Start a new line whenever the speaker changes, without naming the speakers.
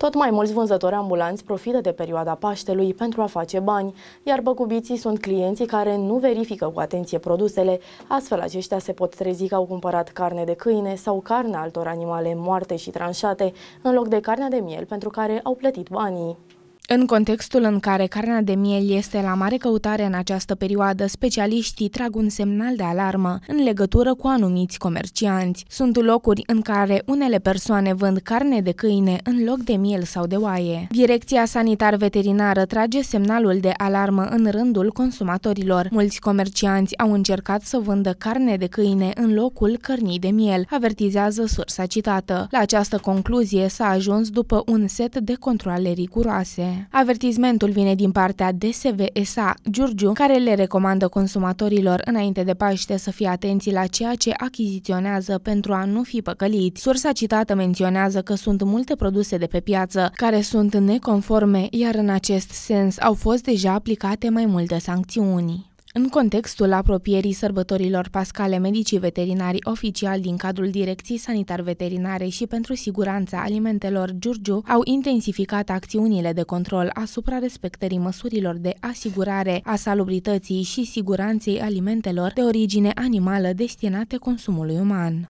Tot mai mulți vânzători ambulanți profită de perioada Paștelui pentru a face bani, iar băcubiții sunt clienții care nu verifică cu atenție produsele, astfel aceștia se pot trezi că au cumpărat carne de câine sau carne altor animale moarte și tranșate, în loc de carnea de miel pentru care au plătit banii.
În contextul în care carnea de miel este la mare căutare în această perioadă, specialiștii trag un semnal de alarmă în legătură cu anumiți comercianți. Sunt locuri în care unele persoane vând carne de câine în loc de miel sau de oaie. Direcția sanitar-veterinară trage semnalul de alarmă în rândul consumatorilor. Mulți comercianți au încercat să vândă carne de câine în locul cărnii de miel, avertizează sursa citată. La această concluzie s-a ajuns după un set de controle riguroase. Avertizmentul Avertismentul vine din partea DSVSA Giurgiu, care le recomandă consumatorilor înainte de Paște să fie atenți la ceea ce achiziționează pentru a nu fi păcăliți. Sursa citată menționează că sunt multe produse de pe piață care sunt neconforme, iar în acest sens au fost deja aplicate mai multe sancțiuni. În contextul apropierii sărbătorilor pascale, medicii veterinari oficiali din cadrul Direcției Sanitar-Veterinare și pentru Siguranța Alimentelor Giurgiu au intensificat acțiunile de control asupra respectării măsurilor de asigurare a salubrității și siguranței alimentelor de origine animală destinate consumului uman.